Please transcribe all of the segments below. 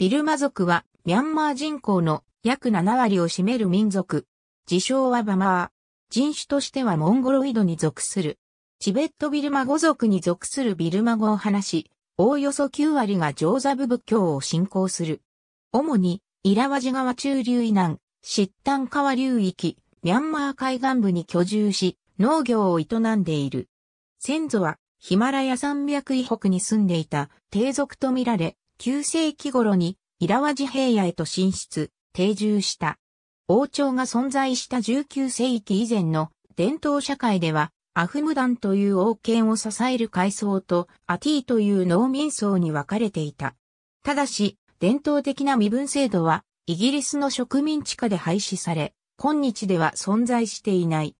ビルマ族はミャンマー人口の約7割を占める民族。自称はバマー。人種としてはモンゴロイドに属する。チベットビルマ語族に属するビルマ語を話し、おおよそ9割が上座部仏教を信仰する。主に、イラワジ川中流以南、シッタン川流域、ミャンマー海岸部に居住し、農業を営んでいる。先祖はヒマラヤ山脈以北に住んでいた低族と見られ、9世紀頃にイラワジ平野へと進出、定住した。王朝が存在した19世紀以前の伝統社会では、アフムダンという王権を支える階層とアティという農民層に分かれていた。ただし、伝統的な身分制度はイギリスの植民地下で廃止され、今日では存在していない。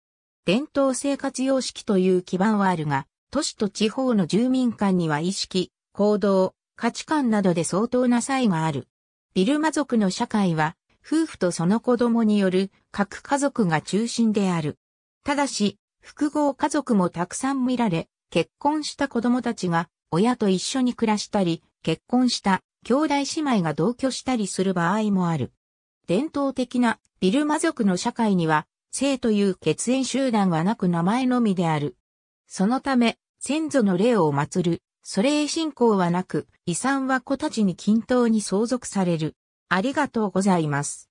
伝統生活様式という基盤はあるが、都市と地方の住民間には意識、行動、価値観などで相当な差異がある。ビルマ族の社会は、夫婦とその子供による各家族が中心である。ただし、複合家族もたくさん見られ、結婚した子供たちが親と一緒に暮らしたり、結婚した兄弟姉妹が同居したりする場合もある。伝統的なビルマ族の社会には、性という血縁集団はなく名前のみである。そのため、先祖の霊を祀るそれへ信仰はなく、遺産は子たちに均等に相続される。ありがとうございます。